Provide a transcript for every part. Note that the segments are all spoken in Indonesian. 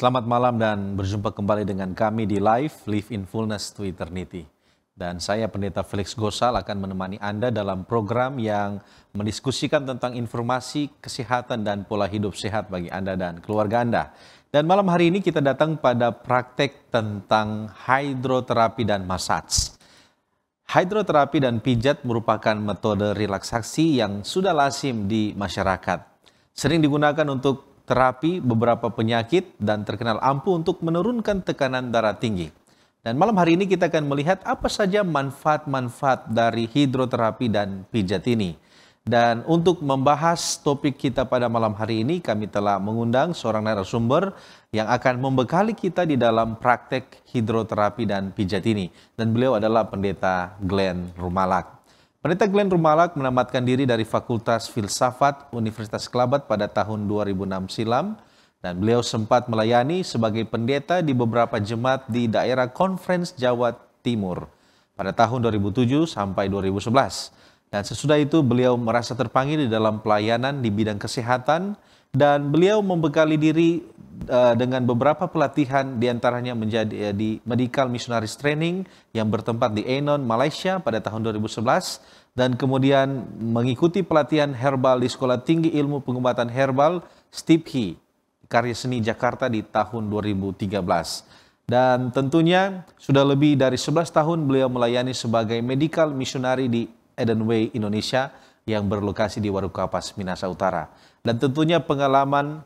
Selamat malam dan berjumpa kembali dengan kami di live Live in Fullness to Eternity. Dan saya Pendeta Felix Gosal akan menemani Anda dalam program yang mendiskusikan tentang informasi kesehatan dan pola hidup sehat bagi Anda dan keluarga Anda. Dan malam hari ini kita datang pada praktek tentang hidroterapi dan massage. Hidroterapi dan pijat merupakan metode relaksasi yang sudah lazim di masyarakat. Sering digunakan untuk terapi beberapa penyakit dan terkenal ampuh untuk menurunkan tekanan darah tinggi. Dan malam hari ini kita akan melihat apa saja manfaat-manfaat dari hidroterapi dan pijat ini. Dan untuk membahas topik kita pada malam hari ini, kami telah mengundang seorang narasumber yang akan membekali kita di dalam praktek hidroterapi dan pijat ini. Dan beliau adalah pendeta Glenn Rumalak. Pendeta Glenn Rumalak menamatkan diri dari Fakultas Filsafat Universitas Kelabat pada tahun 2006 silam dan beliau sempat melayani sebagai pendeta di beberapa jemaat di daerah Conference Jawa Timur pada tahun 2007 sampai 2011. Dan sesudah itu beliau merasa terpanggil di dalam pelayanan di bidang kesehatan dan beliau membekali diri uh, dengan beberapa pelatihan diantaranya menjadi uh, di Medical Missionaries Training yang bertempat di Enon, Malaysia pada tahun 2011 dan kemudian mengikuti pelatihan herbal di Sekolah Tinggi Ilmu Pengobatan Herbal STIPHI Karya Seni Jakarta di tahun 2013 dan tentunya sudah lebih dari 11 tahun beliau melayani sebagai medical missionary di Edenway Indonesia yang berlokasi di Kapas Minasa Utara. Dan tentunya pengalaman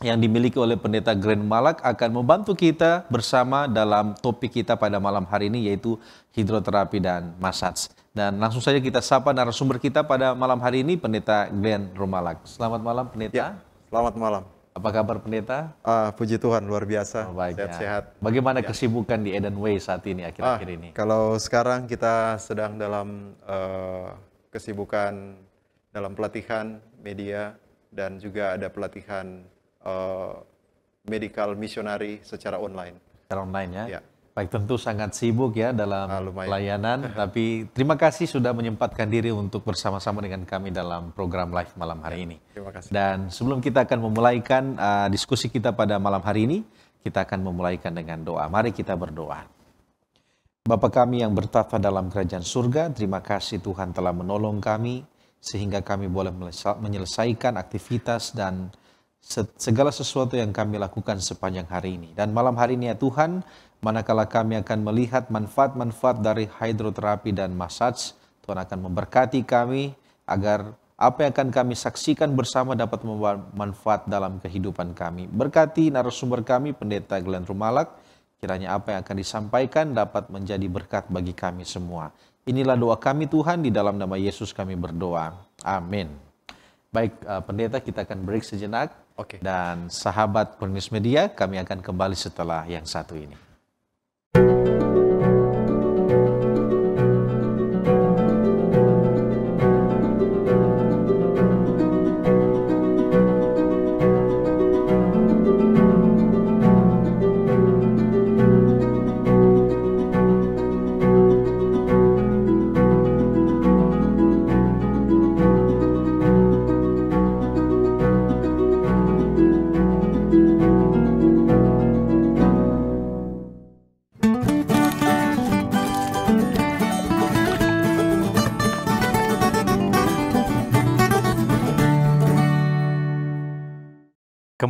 yang dimiliki oleh pendeta Grand Malak akan membantu kita bersama dalam topik kita pada malam hari ini yaitu hidroterapi dan massage. Dan langsung saja kita sapa narasumber kita pada malam hari ini pendeta Grand Romalak. Selamat malam pendeta. Ya, selamat malam. Apa kabar pendeta? Uh, puji Tuhan luar biasa. Oh, baik, ya. Sehat-sehat. Bagaimana ya. kesibukan di Eden Way saat ini akhir-akhir ah, ini? Kalau sekarang kita sedang dalam uh, kesibukan dalam pelatihan media dan juga ada pelatihan uh, medical missionary secara online. Secara online ya. ya. Baik, tentu sangat sibuk ya dalam ah, pelayanan. tapi terima kasih sudah menyempatkan diri untuk bersama-sama dengan kami dalam program live malam hari ya, ini. Terima kasih. Dan sebelum kita akan memulaikan uh, diskusi kita pada malam hari ini, kita akan memulaikan dengan doa. Mari kita berdoa. Bapa kami yang bertata dalam kerajaan surga, terima kasih Tuhan telah menolong kami sehingga kami boleh menyelesaikan aktivitas dan segala sesuatu yang kami lakukan sepanjang hari ini. Dan malam hari ini ya Tuhan, manakala kami akan melihat manfaat-manfaat dari hidroterapi dan massage, Tuhan akan memberkati kami agar apa yang akan kami saksikan bersama dapat membawa manfaat dalam kehidupan kami. Berkati narasumber kami, Pendeta Glenn Rumalak, Kiranya apa yang akan disampaikan dapat menjadi berkat bagi kami semua. Inilah doa kami Tuhan, di dalam nama Yesus kami berdoa. Amin. Baik, eh, pendeta kita akan break sejenak. Oke. Dan sahabat Purnis media, kami akan kembali setelah yang satu ini.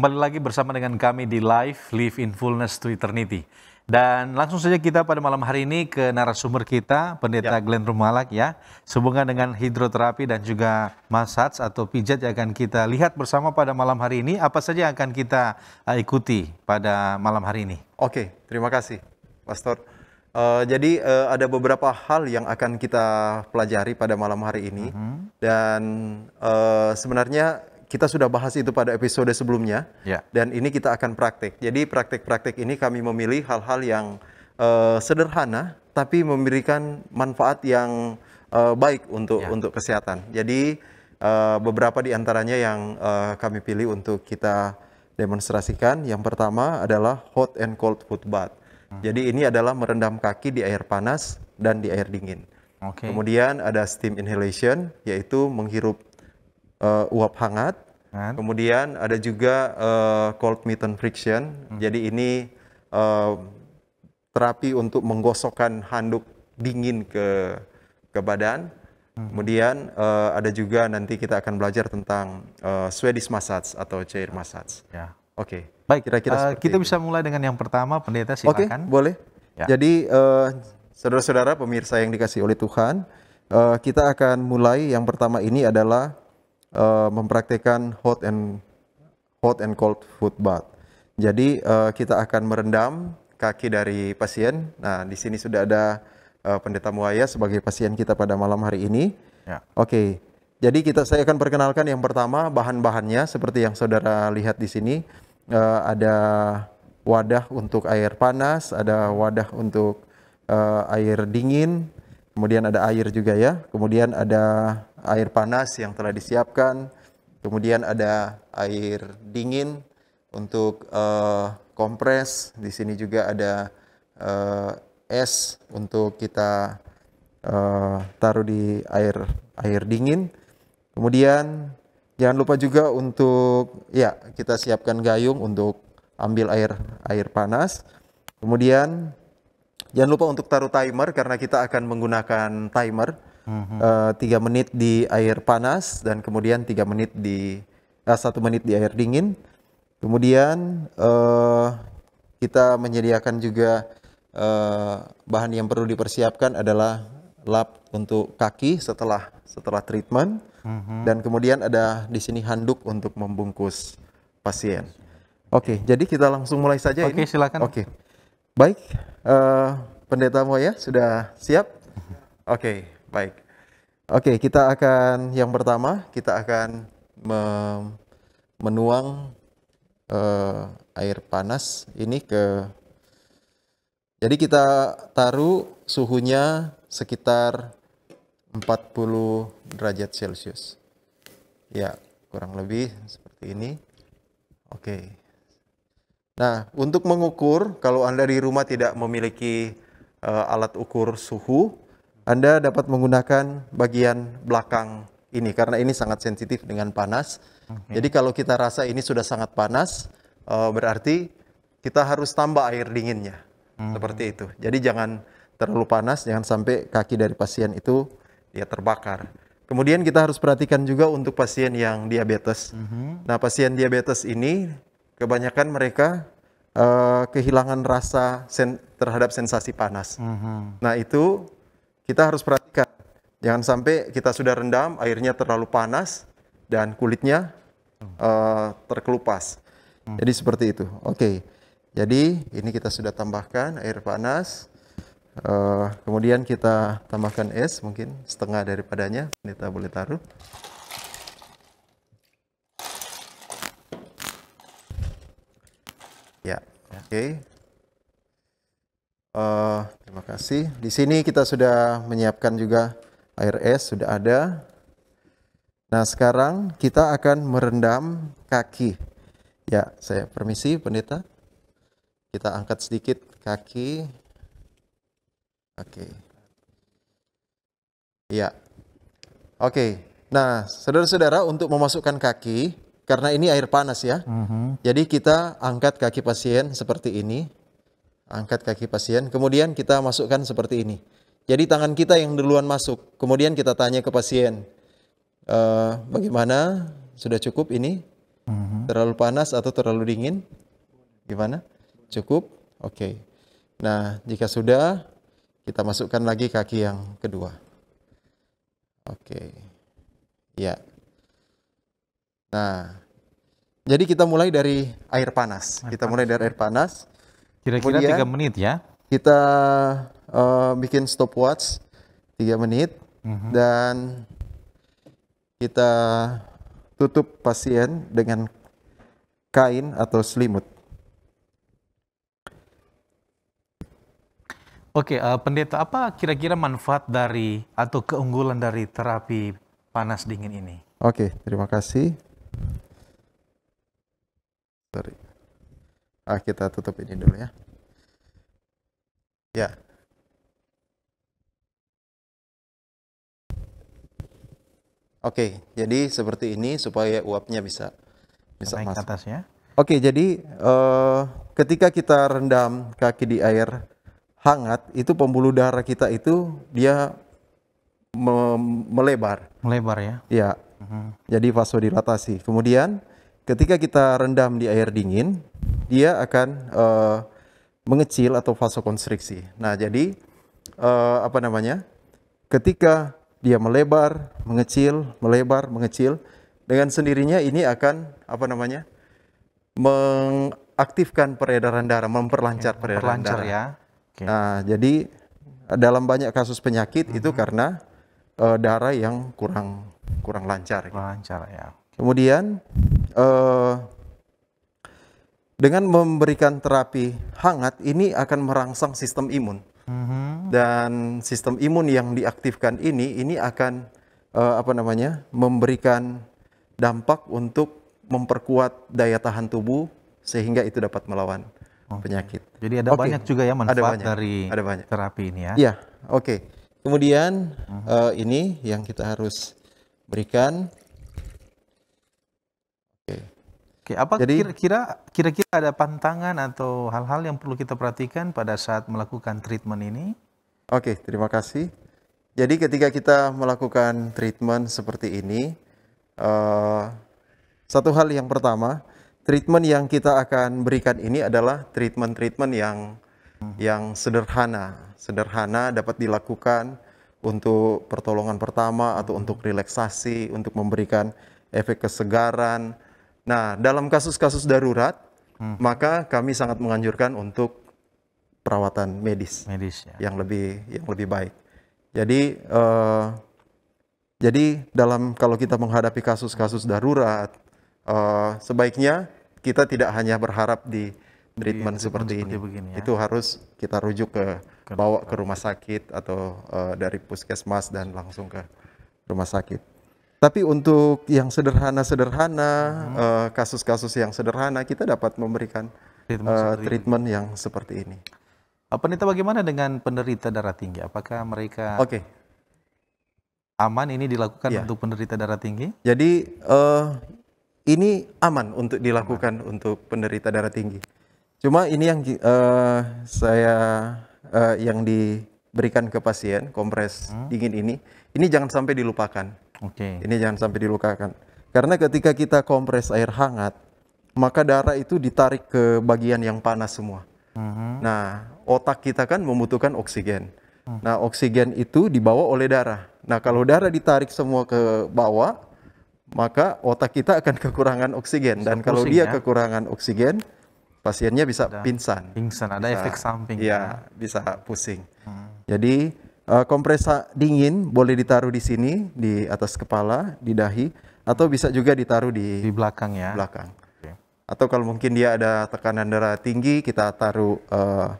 Kembali lagi bersama dengan kami di live Live in Fullness to Eternity. Dan langsung saja kita pada malam hari ini ke narasumber kita, Pendeta ya. Glenn Rumalak ya. Sehubungan dengan hidroterapi dan juga massage atau pijat yang akan kita lihat bersama pada malam hari ini. Apa saja yang akan kita uh, ikuti pada malam hari ini? Oke, terima kasih Pastor. Uh, jadi uh, ada beberapa hal yang akan kita pelajari pada malam hari ini. Uh mhm. -huh. Dan uh, sebenarnya kita sudah bahas itu pada episode sebelumnya Ya. dan ini kita akan praktik. Jadi praktik-praktik ini kami memilih hal-hal yang uh, sederhana tapi memberikan manfaat yang uh, baik untuk ya. untuk kesehatan. Jadi uh, beberapa di antaranya yang uh, kami pilih untuk kita demonstrasikan. Yang pertama adalah hot and cold foot bath. Hmm. Jadi ini adalah merendam kaki di air panas dan di air dingin. Okay. Kemudian ada steam inhalation yaitu menghirup uh, uap hangat. Kemudian ada juga uh, cold mitten friction. Hmm. Jadi ini uh, terapi untuk menggosokkan handuk dingin ke ke badan. Hmm. Kemudian uh, ada juga nanti kita akan belajar tentang uh, Swedish massage atau chair massage. Ya. Oke. Okay. Baik, kira-kira uh, kita itu. bisa mulai dengan yang pertama, pendeta silakan. Oke, okay, boleh. Ya. Jadi saudara saudara-saudara pemirsa yang dikasih oleh Tuhan, uh, kita akan mulai yang pertama ini adalah uh, eh, mempraktekkan hot and hot and cold foot bath. Jadi uh, kita akan merendam kaki dari pasien. Nah, di sini sudah ada uh, pendeta Muaya sebagai pasien kita pada malam hari ini. Ya. Oke. Okay. Jadi kita saya akan perkenalkan yang pertama bahan-bahannya seperti yang saudara lihat di sini uh, ada wadah untuk air panas, ada wadah untuk uh, air dingin, kemudian ada air juga ya, kemudian ada air panas yang telah disiapkan, kemudian ada air dingin untuk uh, kompres, di sini juga ada uh, es untuk kita uh, taruh di air air dingin. Kemudian jangan lupa juga untuk ya kita siapkan gayung untuk ambil air air panas. Kemudian jangan lupa untuk taruh timer karena kita akan menggunakan timer Eh, tiga menit di air panas dan kemudian tiga menit di eh, satu menit di air dingin. Kemudian uh, kita menyediakan juga uh, bahan yang perlu dipersiapkan adalah lap untuk kaki setelah setelah treatment uh dan kemudian ada di sini handuk untuk membungkus pasien. Oke, okay, jadi kita langsung mulai saja Oke, okay, silakan. Oke. Okay. Baik, uh, Pendeta Moya sudah siap? Mhm. Oke. Okay. Baik. Oke, kita akan yang pertama kita akan menuang uh, air panas ini ke jadi kita taruh suhunya sekitar 40 derajat celcius ya kurang lebih seperti ini oke nah untuk mengukur kalau anda di rumah tidak memiliki uh, alat ukur suhu anda dapat menggunakan bagian belakang ini karena ini sangat sensitif dengan panas. Okay. Jadi kalau kita rasa ini sudah sangat panas, eh, berarti kita harus tambah air dinginnya. Hmm. Seperti itu. Jadi jangan terlalu panas, jangan sampai kaki dari pasien itu dia terbakar. Kemudian kita harus perhatikan juga untuk pasien yang diabetes. Hmm. Nah, pasien diabetes ini kebanyakan mereka uh, kehilangan rasa sen terhadap sensasi panas. Hmm. Nah, itu kita harus perhatikan, jangan sampai kita sudah rendam, airnya terlalu panas, dan kulitnya uh, terkelupas. Hmm. Jadi seperti itu. Oke, okay. jadi ini kita sudah tambahkan air panas. Uh, kemudian kita tambahkan es, mungkin setengah daripadanya, kita boleh taruh. Ya, oke. Okay. Uh, terima kasih. Di sini kita sudah menyiapkan juga air es, sudah ada. Nah, sekarang kita akan merendam kaki. Ya, saya permisi pendeta. Kita angkat sedikit kaki. Oke. Okay. Ya. Oke. Okay. Nah, saudara-saudara untuk memasukkan kaki, karena ini air panas ya. Uh mhm. -huh. Jadi kita angkat kaki pasien seperti ini angkat kaki pasien. Kemudian kita masukkan seperti ini. Jadi tangan kita yang duluan masuk. Kemudian kita tanya ke pasien, e, bagaimana? Sudah cukup ini? Mhm. Terlalu panas atau terlalu dingin? Gimana? Cukup? Oke. Okay. Nah, jika sudah, kita masukkan lagi kaki yang kedua. Oke. Okay. Ya. Nah, jadi kita mulai dari air panas. Air kita panas. mulai dari air panas. Kira-kira tiga menit ya. Kita uh, bikin stopwatch tiga menit mm -hmm. dan kita tutup pasien dengan kain atau selimut. Oke, uh, pendeta, apa kira-kira manfaat dari atau keunggulan dari terapi panas dingin ini? Oke, terima kasih. Sorry ah, kita tutup ini dulu ya ya Oke, jadi seperti ini supaya uapnya bisa bisa Sampai masuk. atasnya. Oke, jadi uh, ketika kita rendam kaki di air hangat, itu pembuluh darah kita itu dia me melebar. Melebar ya? Ya. Uh mhm. -huh. Jadi vasodilatasi. Kemudian ketika kita rendam di air dingin, dia akan uh, mengecil atau vasokonstriksi. Nah, jadi uh, apa namanya? Ketika dia melebar, mengecil, melebar, mengecil, dengan sendirinya ini akan apa namanya? mengaktifkan peredaran darah, memperlancar peredaran perlancar, darah. ya. Okay. Nah, jadi dalam banyak kasus penyakit -hmm. itu mm-hmm. karena uh, darah yang kurang kurang lancar. Kurang lancar ya. Kemudian uh, dengan memberikan terapi hangat ini akan merangsang sistem imun. Mm-hmm. Dan sistem imun yang diaktifkan ini ini akan uh, apa namanya? memberikan dampak untuk memperkuat daya tahan tubuh sehingga itu dapat melawan okay. penyakit. Jadi ada okay. banyak juga ya manfaat ada banyak. dari ada banyak. terapi ini ya. Iya, oke. Okay. Kemudian uh-huh. uh, ini yang kita harus berikan Oke, apa Jadi, kira-kira kira ada pantangan atau hal-hal yang perlu kita perhatikan pada saat melakukan treatment ini? Oke, terima kasih. Jadi ketika kita melakukan treatment seperti ini, uh, satu hal yang pertama, treatment yang kita akan berikan ini adalah treatment-treatment yang yang sederhana, sederhana dapat dilakukan untuk pertolongan pertama atau untuk relaksasi, untuk memberikan efek kesegaran, Nah, dalam kasus-kasus darurat, hmm. maka kami sangat menganjurkan untuk perawatan medis, medis ya. yang lebih yang lebih baik. Jadi uh, jadi dalam kalau kita menghadapi kasus-kasus darurat, uh, sebaiknya kita tidak hanya berharap di treatment di, seperti, seperti ini. Begini, ya. Itu harus kita rujuk ke, ke bawa ke rumah sakit atau uh, dari puskesmas dan langsung ke rumah sakit. Tapi untuk yang sederhana-sederhana, hmm. uh, kasus-kasus yang sederhana, kita dapat memberikan treatment, uh, treatment yang seperti ini. Penita bagaimana dengan penderita darah tinggi? Apakah mereka okay. aman ini dilakukan yeah. untuk penderita darah tinggi? Jadi uh, ini aman untuk dilakukan aman. untuk penderita darah tinggi. Cuma ini yang uh, saya uh, yang diberikan ke pasien kompres hmm. dingin ini, ini jangan sampai dilupakan Oke. Okay. Ini jangan sampai dilukakan. Karena ketika kita kompres air hangat, maka darah itu ditarik ke bagian yang panas semua. Uh-huh. Nah, otak kita kan membutuhkan oksigen. Uh-huh. Nah, oksigen itu dibawa oleh darah. Nah, kalau darah ditarik semua ke bawah, maka otak kita akan kekurangan oksigen. Dan Pusing, kalau dia ya? kekurangan oksigen, pasiennya bisa ada pingsan. Pingsan, ada bisa, efek samping. Iya, ya. bisa pusing. Uh-huh. Jadi Uh, kompresa dingin boleh ditaruh di sini, di atas kepala, di dahi, atau bisa juga ditaruh di, di belakang ya. Belakang. Okay. Atau kalau mungkin dia ada tekanan darah tinggi, kita taruh uh,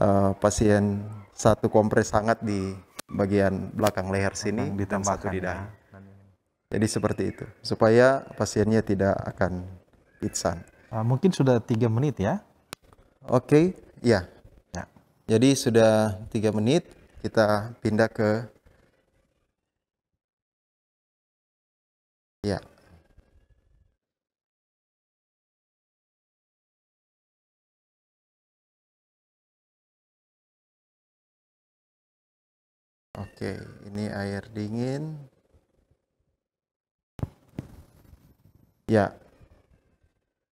uh, pasien satu kompres hangat di bagian belakang leher sini, di tempat di dahi. Ya. Jadi seperti itu, supaya pasiennya tidak akan pingsan. Uh, mungkin sudah tiga menit ya? Oke, okay, ya. ya. Jadi sudah tiga menit kita pindah ke ya Oke, ini air dingin. Ya.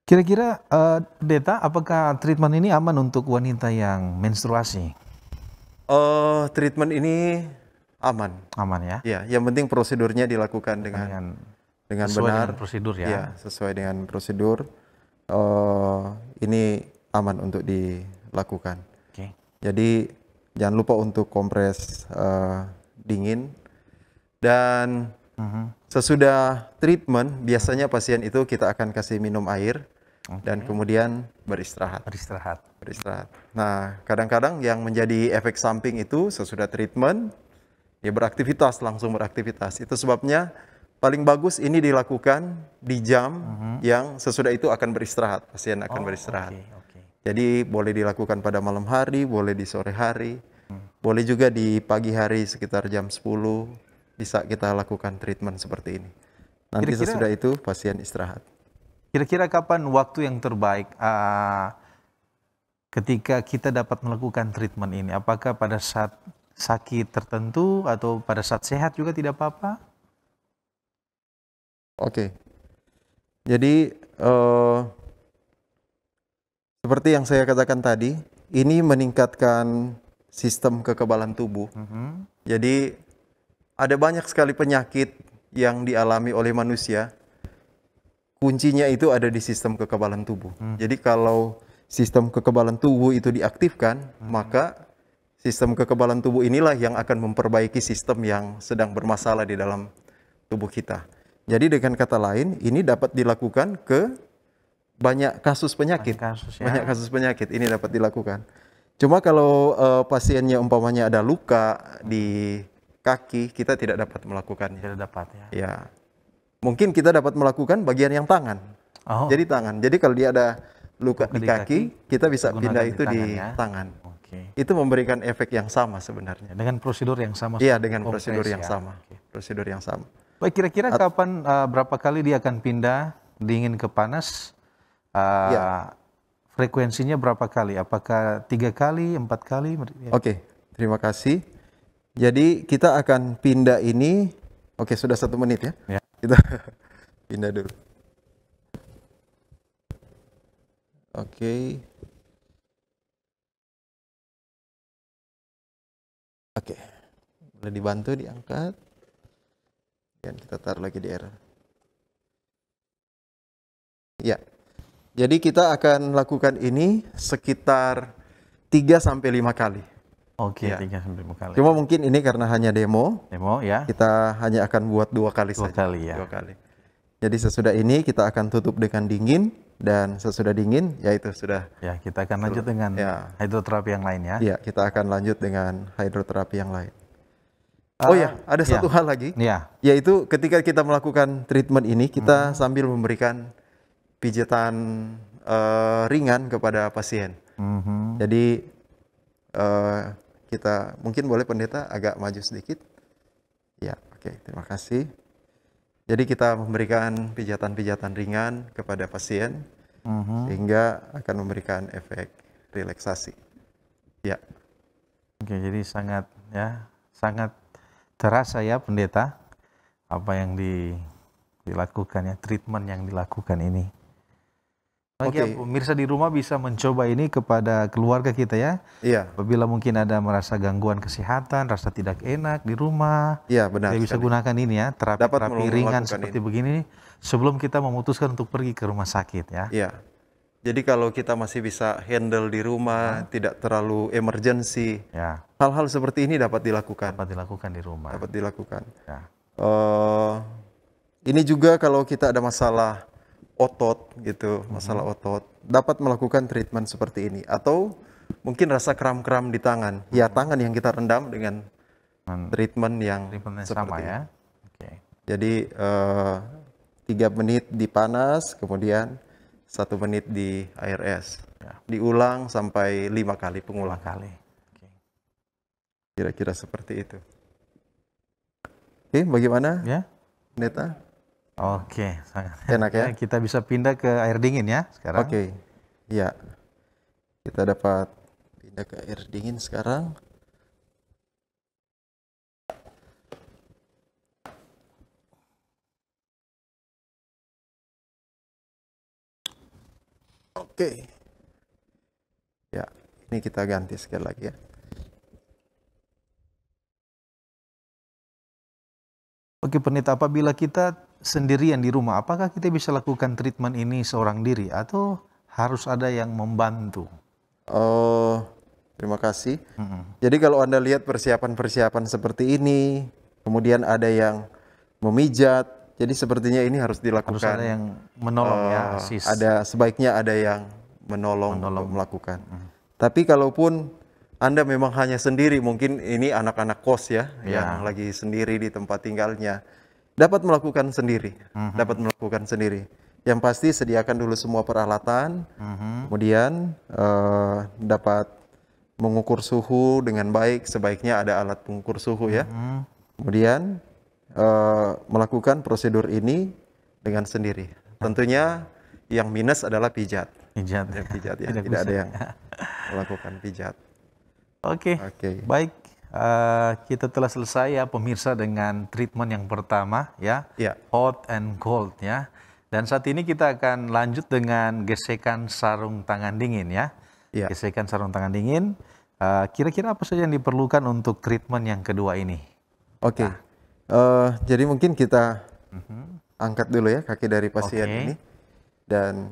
Kira-kira uh, Deta, apakah treatment ini aman untuk wanita yang menstruasi? Uh, treatment ini aman. Aman ya? Iya, yang penting prosedurnya dilakukan dengan dengan, dengan sesuai benar. Dengan prosedur ya. ya. sesuai dengan prosedur. Uh, ini aman untuk dilakukan. Okay. Jadi jangan lupa untuk kompres uh, dingin dan uh mhm. -huh. sesudah treatment biasanya pasien itu kita akan kasih minum air dan kemudian beristirahat. Beristirahat. Beristirahat. Nah, kadang-kadang yang menjadi efek samping itu sesudah treatment ya beraktivitas langsung beraktivitas. Itu sebabnya paling bagus ini dilakukan di jam uh mhm. -huh. yang sesudah itu akan beristirahat, pasien akan oh, beristirahat. Okay, okay. Jadi boleh dilakukan pada malam hari, boleh di sore hari, hmm. boleh juga di pagi hari sekitar jam 10 bisa kita lakukan treatment seperti ini. Nanti Kira -kira... sesudah itu pasien istirahat. Kira-kira kapan waktu yang terbaik uh, ketika kita dapat melakukan treatment ini? Apakah pada saat sakit tertentu atau pada saat sehat juga tidak apa-apa? Oke. Jadi uh, seperti yang saya katakan tadi, ini meningkatkan sistem kekebalan tubuh. Mm -hmm. Jadi ada banyak sekali penyakit yang dialami oleh manusia kuncinya itu ada di sistem kekebalan tubuh. Hmm. Jadi kalau sistem kekebalan tubuh itu diaktifkan, hmm. maka sistem kekebalan tubuh inilah yang akan memperbaiki sistem yang sedang bermasalah di dalam tubuh kita. Jadi dengan kata lain, ini dapat dilakukan ke banyak kasus penyakit. Banyak kasus, ya. banyak kasus penyakit ini dapat dilakukan. Cuma kalau uh, pasiennya umpamanya ada luka di kaki, kita tidak dapat melakukannya. Tidak dapat ya. Ya mungkin kita dapat melakukan bagian yang tangan. Oh. Jadi tangan. Jadi kalau dia ada luka, di, kaki, kaki, kita bisa pindah itu di tangan. Di ya? tangan. Okay. Itu memberikan efek yang sama sebenarnya. Dengan prosedur yang sama. Iya, dengan kompres, prosedur yang ya? sama. Okay. Prosedur yang sama. Baik, kira-kira kapan uh, berapa kali dia akan pindah dingin ke panas? Uh, ya. Frekuensinya berapa kali? Apakah tiga kali, empat kali? Ya. Oke, okay. terima kasih. Jadi kita akan pindah ini, oke okay, sudah satu menit ya. ya kita pindah dulu oke okay. oke okay. boleh dibantu diangkat dan kita taruh lagi di error ya jadi kita akan lakukan ini sekitar 3 sampai 5 kali Oke, ya. sampai kali. Cuma mungkin ini karena hanya demo. Demo ya. Kita hanya akan buat dua kali dua saja. kali ya. Dua kali. Jadi sesudah ini kita akan tutup dengan dingin dan sesudah dingin yaitu sudah. Ya, kita akan lanjut dengan ya. hidroterapi yang lain ya. Iya, kita akan lanjut dengan hidroterapi yang lain. Uh, oh ya, ada ya. satu hal lagi. Iya. Yaitu ketika kita melakukan treatment ini kita hmm. sambil memberikan pijatan uh, eh, ringan kepada pasien. Mm -hmm. Jadi uh, kita mungkin boleh pendeta agak maju sedikit. Ya, oke, okay, terima kasih. Jadi kita memberikan pijatan-pijatan ringan kepada pasien uh mm-hmm. -huh. sehingga akan memberikan efek relaksasi. Ya. Oke, jadi sangat ya, sangat terasa ya pendeta apa yang di, dilakukan ya, treatment yang dilakukan ini. Oke, okay. Ya, pemirsa di rumah bisa mencoba ini kepada keluarga kita ya. Iya. Apabila mungkin ada merasa gangguan kesehatan, rasa tidak enak di rumah. Iya, benar. Kita bisa gunakan ini ya, terapi Dapat terapi ringan seperti ini. begini sebelum kita memutuskan untuk pergi ke rumah sakit ya. Iya. Jadi kalau kita masih bisa handle di rumah, ya. tidak terlalu emergency. Ya. Hal-hal seperti ini dapat dilakukan. Dapat dilakukan di rumah. Dapat dilakukan. Ya. Uh, ini juga kalau kita ada masalah otot gitu, mhm. masalah otot, dapat melakukan treatment seperti ini atau mungkin rasa kram-kram di tangan. Ya, mhm. tangan yang kita rendam dengan treatment yang treatment seperti sama ya. Okay. Jadi eh, tiga uh, menit di panas, kemudian satu menit di air es. Ya. Diulang sampai lima kali pengulang. kali. Kira-kira seperti itu. Oke, okay, bagaimana? Ya. Neta? Oke, okay. enak ya. Kita bisa pindah ke air dingin ya sekarang. Oke, okay. iya. Kita dapat pindah ke air dingin sekarang. Oke. Okay. Ya, ini kita ganti sekali lagi ya. Oke, penit apabila kita sendirian di rumah, apakah kita bisa lakukan treatment ini seorang diri atau harus ada yang membantu? Oh, terima kasih. Mm -hmm. Jadi kalau Anda lihat persiapan-persiapan seperti ini, kemudian ada yang memijat, jadi sepertinya ini harus dilakukan. Harus ada yang menolong uh, ya, oh, sis. Ada sebaiknya ada yang menolong, menolong. melakukan. Mm -hmm. Tapi kalaupun Anda memang hanya sendiri, mungkin ini anak-anak kos ya, yeah. yang lagi sendiri di tempat tinggalnya dapat melakukan sendiri, uh mhm. -huh. dapat melakukan sendiri. Yang pasti sediakan dulu semua peralatan, uh mhm. -huh. kemudian uh, dapat mengukur suhu dengan baik. Sebaiknya ada alat pengukur suhu ya. Uh mhm. -huh. Kemudian uh, melakukan prosedur ini dengan sendiri. Tentunya yang minus adalah pijat. Pijat. Ya, ya. pijat ya. Tidak, Tidak ada yang melakukan pijat. Oke. Okay. Okay. Baik. Eh, kita telah selesai ya pemirsa dengan treatment yang pertama ya, ya. hot and cold ya. Dan saat ini kita akan lanjut dengan gesekan sarung tangan dingin ya. ya. Gesekan sarung tangan dingin. Eh, kira-kira uh, apa saja yang diperlukan untuk treatment yang kedua ini? Oke. Okay. Nah. Uh, jadi mungkin kita uh mhm. -huh. angkat dulu ya kaki dari pasien okay. ini dan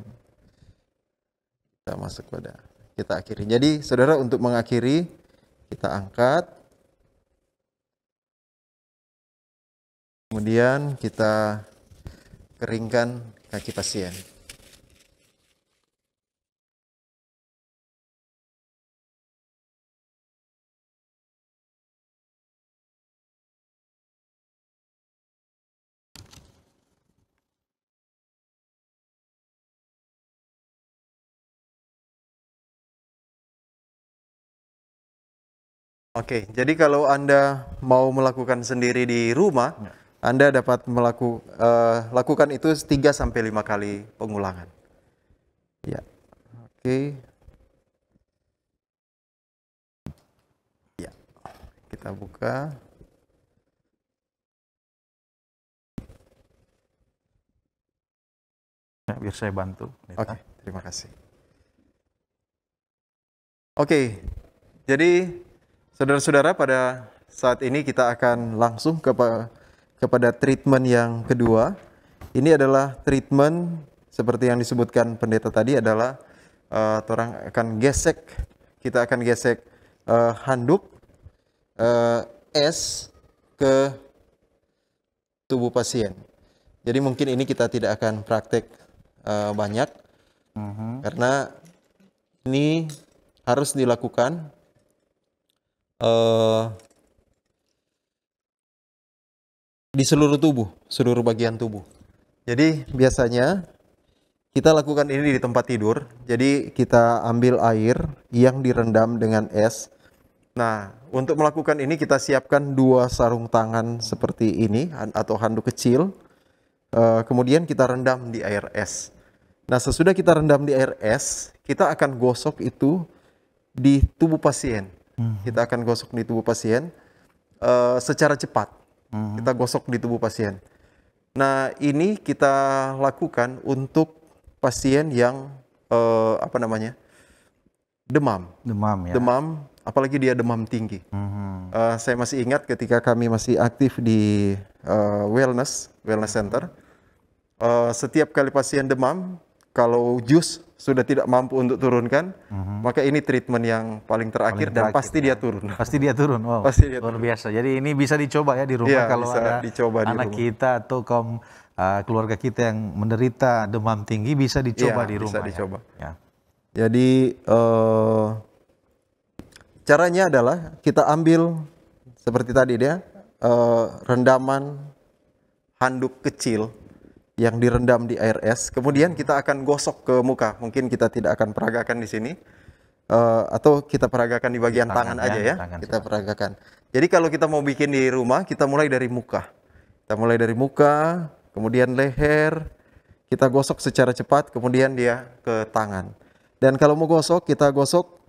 kita masuk pada kita akhiri. Jadi saudara untuk mengakhiri kita angkat Kemudian kita keringkan kaki pasien. Oke, jadi kalau Anda mau melakukan sendiri di rumah, ya anda dapat melaku, uh, lakukan itu 3 sampai 5 kali pengulangan. Ya. Oke. Okay. Ya. Kita buka. Ya, biar saya bantu. Oke, okay, terima kasih. Oke. Okay. Jadi saudara-saudara pada saat ini kita akan langsung ke kepada treatment yang kedua. Ini adalah treatment seperti yang disebutkan pendeta tadi adalah uh, orang akan gesek kita akan gesek uh, handuk uh, es ke tubuh pasien. Jadi mungkin ini kita tidak akan praktek uh, banyak uh-huh. karena ini harus dilakukan uh, di seluruh tubuh, seluruh bagian tubuh. Jadi biasanya kita lakukan ini di tempat tidur. Jadi kita ambil air yang direndam dengan es. Nah, untuk melakukan ini kita siapkan dua sarung tangan seperti ini atau handuk kecil. Eh, kemudian kita rendam di air es. Nah, sesudah kita rendam di air es, kita akan gosok itu di tubuh pasien. Hmm. Kita akan gosok di tubuh pasien eh, secara cepat hmm. kita gosok di tubuh pasien. Nah ini kita lakukan untuk pasien yang uh, apa namanya demam. Demam ya. Demam, apalagi dia demam tinggi. Hmm. Uh, saya masih ingat ketika kami masih aktif di uh, wellness wellness center, uh, setiap kali pasien demam kalau jus sudah tidak mampu untuk turunkan, mm-hmm. maka ini treatment yang paling terakhir paling dan terakhir, pasti ya. dia turun. Pasti dia turun. Wow. Oh, pasti dia luar biasa. Jadi ini bisa dicoba ya di rumah ya, kalau ada dicoba anak di rumah. kita atau kaum uh, keluarga kita yang menderita demam tinggi bisa dicoba iya, ya, di rumah. Bisa dicoba. Ya. ya. Jadi uh, caranya adalah kita ambil seperti tadi dia uh, rendaman handuk kecil yang direndam di air es. Kemudian kita akan gosok ke muka. Mungkin kita tidak akan peragakan di sini. Uh, atau kita peragakan di bagian di tangan, tangan ya, aja ya. Tangan, kita peragakan. Jadi kalau kita mau bikin di rumah, kita mulai dari muka. Kita mulai dari muka, kemudian leher, kita gosok secara cepat, kemudian dia ke tangan. Dan kalau mau gosok, kita gosok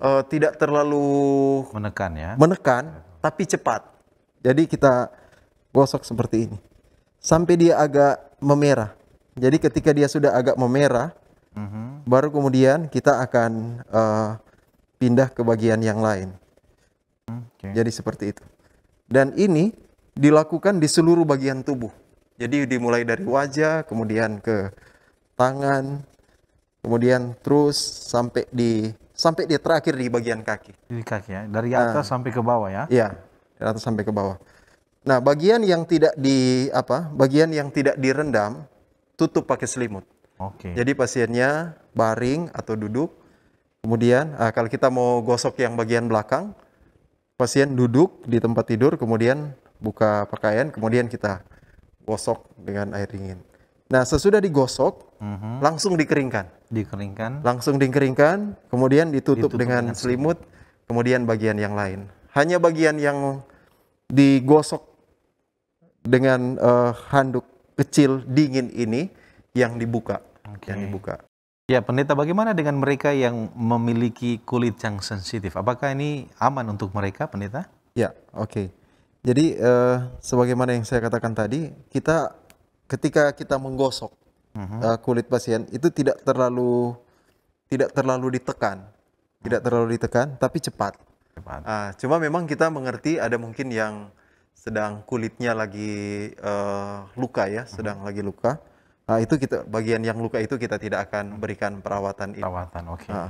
uh, tidak terlalu menekan ya. Menekan, tapi cepat. Jadi kita gosok seperti ini. Sampai dia agak memerah. Jadi ketika dia sudah agak memerah, mm -hmm. baru kemudian kita akan uh, pindah ke bagian yang lain. Okay. Jadi seperti itu. Dan ini dilakukan di seluruh bagian tubuh. Jadi dimulai dari wajah, kemudian ke tangan, kemudian terus sampai di sampai di terakhir di bagian kaki. Di kaki ya, dari atas uh, sampai ke bawah ya? Iya, dari atas sampai ke bawah. Nah, bagian yang tidak di apa? Bagian yang tidak direndam tutup pakai selimut. Oke. Okay. Jadi pasiennya baring atau duduk. Kemudian nah, kalau kita mau gosok yang bagian belakang, pasien duduk di tempat tidur, kemudian buka pakaian, kemudian kita gosok dengan air dingin. Nah, sesudah digosok, mm-hmm. langsung dikeringkan. Dikeringkan. Langsung dikeringkan, kemudian ditutup, ditutup dengan, dengan selimut, kemudian bagian yang lain. Hanya bagian yang digosok dengan uh, handuk kecil dingin ini yang dibuka, okay. yang dibuka. Ya, pendeta, bagaimana dengan mereka yang memiliki kulit yang sensitif? Apakah ini aman untuk mereka, pendeta? Ya, oke. Okay. Jadi, uh, sebagaimana yang saya katakan tadi, kita ketika kita menggosok uh -huh. uh, kulit pasien itu tidak terlalu tidak terlalu ditekan, tidak mhm. terlalu ditekan, tapi cepat. cepat. Uh, cuma memang kita mengerti ada mungkin yang sedang kulitnya lagi uh, luka ya, mhm. sedang lagi luka. Nah, itu kita bagian yang luka itu kita tidak akan berikan perawatan. Perawatan, oke. Okay. Nah,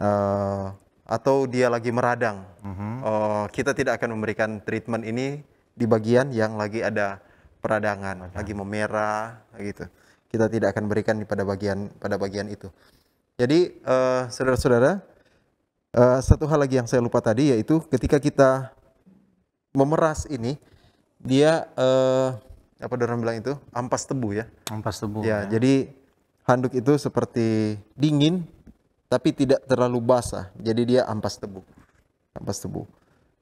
uh, atau dia lagi meradang, uh -huh. uh, kita tidak akan memberikan treatment ini di bagian yang lagi ada peradangan, okay. lagi memerah, gitu. Kita tidak akan berikan pada bagian pada bagian itu. Jadi eh, saudara-saudara, uh, saudara -saudara, uh, satu hal lagi yang saya lupa tadi yaitu ketika kita memeras ini dia eh, apa orang bilang itu ampas tebu ya ampas tebu ya, ya jadi handuk itu seperti dingin tapi tidak terlalu basah jadi dia ampas tebu ampas tebu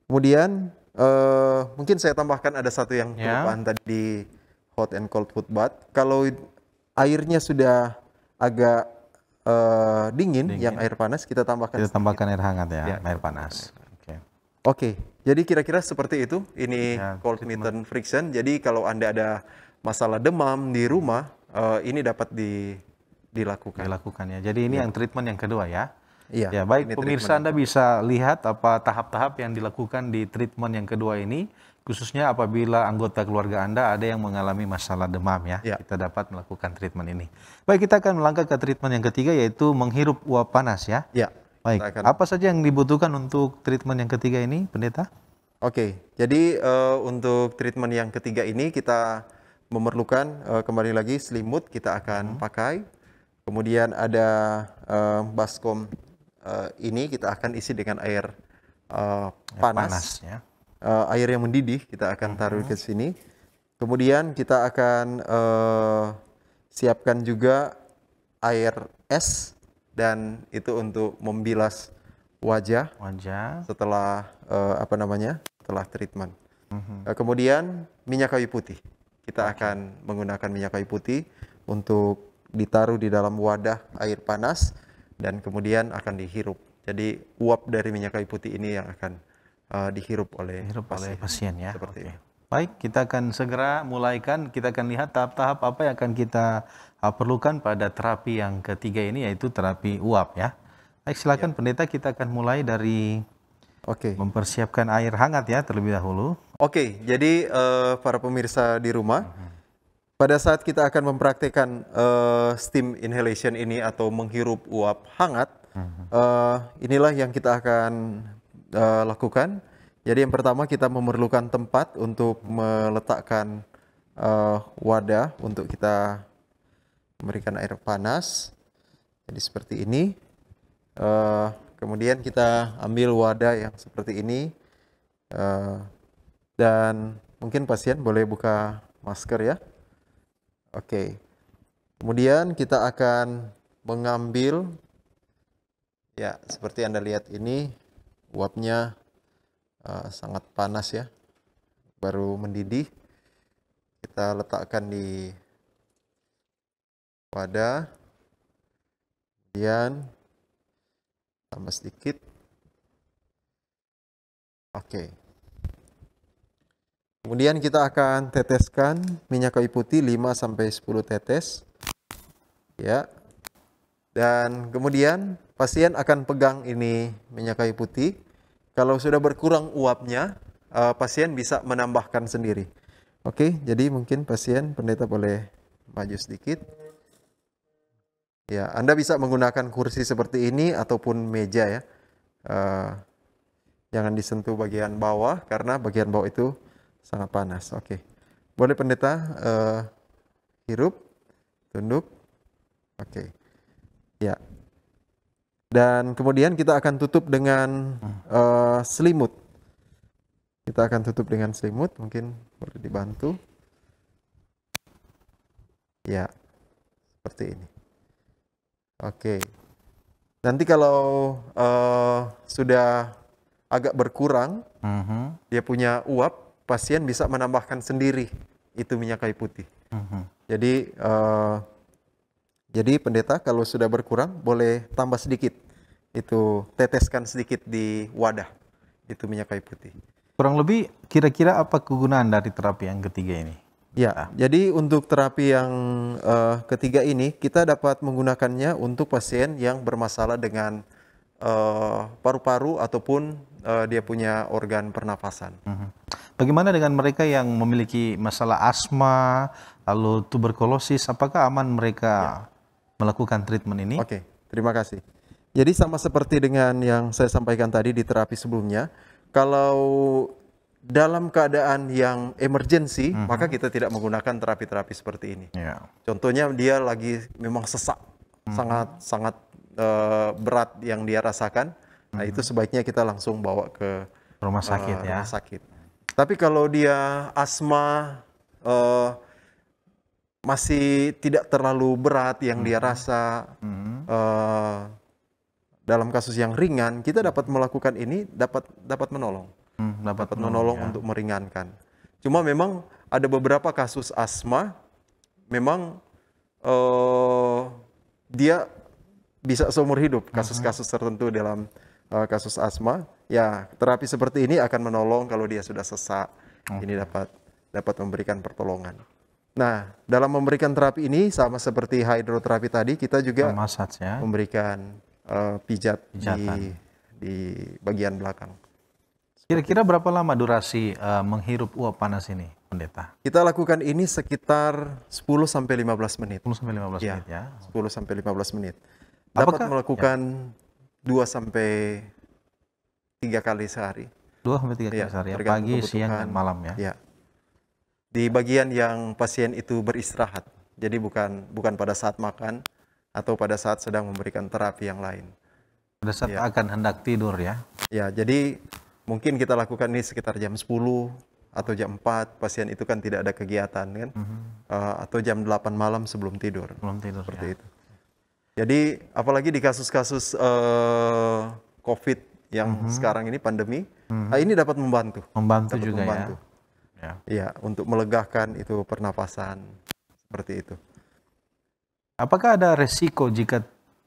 kemudian eh, mungkin saya tambahkan ada satu yang ya. kelupaan ya. tadi di hot and cold food bath kalau airnya sudah agak eh, dingin, dingin yang air panas kita tambahkan kita tambahkan air hangat ya, ya. air panas oke okay. okay. Jadi kira-kira seperti itu, ini ya, cold mitten friction. Jadi kalau Anda ada masalah demam di rumah, uh, ini dapat di, dilakukan. Dilakukan ya. Jadi ini ya. yang treatment yang kedua ya. Iya. Ya, baik pemirsa Anda bisa lihat apa tahap-tahap yang dilakukan di treatment yang kedua ini khususnya apabila anggota keluarga Anda ada yang mengalami masalah demam ya, ya. kita dapat melakukan treatment ini. Baik, kita akan melangkah ke treatment yang ketiga yaitu menghirup uap panas ya. ya. Baik. akan... Apa saja yang dibutuhkan untuk treatment yang ketiga ini, pendeta? Oke, jadi uh, untuk treatment yang ketiga ini kita memerlukan uh, kembali lagi selimut kita akan hmm. pakai. Kemudian ada uh, baskom uh, ini kita akan isi dengan air uh, panas. panas ya. uh, air yang mendidih kita akan hmm. taruh ke sini. Kemudian kita akan uh, siapkan juga air es dan itu untuk membilas wajah wajah setelah uh, apa namanya setelah treatment mm -hmm. uh, kemudian minyak kayu putih kita akan menggunakan minyak kayu putih untuk ditaruh di dalam wadah air panas dan kemudian akan dihirup jadi uap dari minyak kayu putih ini yang akan uh, dihirup oleh dihirup pasien. oleh pasien ya seperti okay. itu Baik, kita akan segera mulaikan. Kita akan lihat tahap-tahap apa yang akan kita ah, perlukan pada terapi yang ketiga ini yaitu terapi uap ya. Baik, silakan ya. pendeta kita akan mulai dari Oke. Mempersiapkan air hangat ya terlebih dahulu. Oke, jadi uh, para pemirsa di rumah, pada saat kita akan mempraktekkan uh, steam inhalation ini atau menghirup uap hangat, uh, inilah yang kita akan uh, lakukan jadi yang pertama kita memerlukan tempat untuk meletakkan uh, wadah untuk kita memberikan air panas. Jadi seperti ini. Uh, kemudian kita ambil wadah yang seperti ini uh, dan mungkin pasien boleh buka masker ya. Oke. Okay. Kemudian kita akan mengambil ya seperti Anda lihat ini uapnya Eh, sangat panas ya baru mendidih kita letakkan di wadah kemudian tambah sedikit oke kemudian kita akan teteskan minyak kayu putih 5 sampai 10 tetes ya dan kemudian pasien akan pegang ini minyak kayu putih kalau sudah berkurang uapnya, uh, pasien bisa menambahkan sendiri. Oke, okay, jadi mungkin pasien pendeta boleh maju sedikit. Ya, Anda bisa menggunakan kursi seperti ini ataupun meja ya. Uh, jangan disentuh bagian bawah karena bagian bawah itu sangat panas. Oke, okay. boleh pendeta uh, hirup, tunduk. Oke, okay. ya. Dan kemudian kita akan tutup dengan uh, selimut. Kita akan tutup dengan selimut, mungkin perlu dibantu. Ya, seperti ini. Oke. Nanti kalau uh, sudah agak berkurang, uh mm-hmm. -huh. dia punya uap, pasien bisa menambahkan sendiri itu minyak kayu putih. Uh mm-hmm. -huh. Jadi uh, jadi pendeta kalau sudah berkurang boleh tambah sedikit. Itu teteskan sedikit di wadah. Itu minyak kayu putih. Kurang lebih kira-kira apa kegunaan dari terapi yang ketiga ini? Ya, ah. jadi untuk terapi yang uh, ketiga ini kita dapat menggunakannya untuk pasien yang bermasalah dengan eh, paru-paru uh, ataupun uh, dia punya organ pernapasan. Mhm. Bagaimana dengan mereka yang memiliki masalah asma, lalu tuberkulosis, apakah aman mereka ya melakukan treatment ini. Oke, terima kasih. Jadi sama seperti dengan yang saya sampaikan tadi di terapi sebelumnya, kalau dalam keadaan yang emergency, mm -hmm. maka kita tidak menggunakan terapi-terapi seperti ini. Yeah. Contohnya dia lagi memang sesak, mm -hmm. sangat sangat uh, berat yang dia rasakan. Mm -hmm. Nah mhm. itu sebaiknya kita langsung bawa ke rumah sakit uh, ya. Rumah sakit. Tapi kalau dia asma, uh, masih tidak terlalu berat yang hmm. dia rasa hmm. uh, dalam kasus yang ringan kita dapat melakukan ini dapat dapat menolong mm, dapat, dapat menolong ya. untuk meringankan cuma memang ada beberapa kasus asma memang uh, dia bisa seumur hidup hmm. kasus-kasus tertentu dalam uh, kasus asma ya terapi seperti ini akan menolong kalau dia sudah sesak okay. ini dapat dapat memberikan pertolongan Nah, dalam memberikan terapi ini sama seperti hidroterapi tadi, kita juga Masaj, ya. memberikan uh, pijat di di bagian belakang. Kira-kira berapa lama durasi uh, menghirup uap panas ini, pendeta? Kita lakukan ini sekitar 10 sampai 15 menit. 10 sampai 15 ya, menit ya. 10 sampai 15 menit. Dapat Apakah? Ya. melakukan ya. 2 sampai 3 kali sehari. 2 sampai 3 kali ya, sehari ya, pagi, siang dan malam ya. ya di bagian yang pasien itu beristirahat. Jadi bukan bukan pada saat makan atau pada saat sedang memberikan terapi yang lain. Pada saat ya. akan hendak tidur ya. Ya, jadi mungkin kita lakukan ini sekitar jam 10 atau jam 4 pasien itu kan tidak ada kegiatan kan. Mm -hmm. uh, atau jam 8 malam sebelum tidur. Sebelum tidur seperti ya. itu. Jadi apalagi di kasus-kasus uh, COVID yang mm -hmm. sekarang ini pandemi, mm -hmm. ini dapat membantu. Membantu dapat juga ya. membantu. ya. Ya. ya untuk melegakan itu pernapasan seperti itu. Apakah ada resiko jika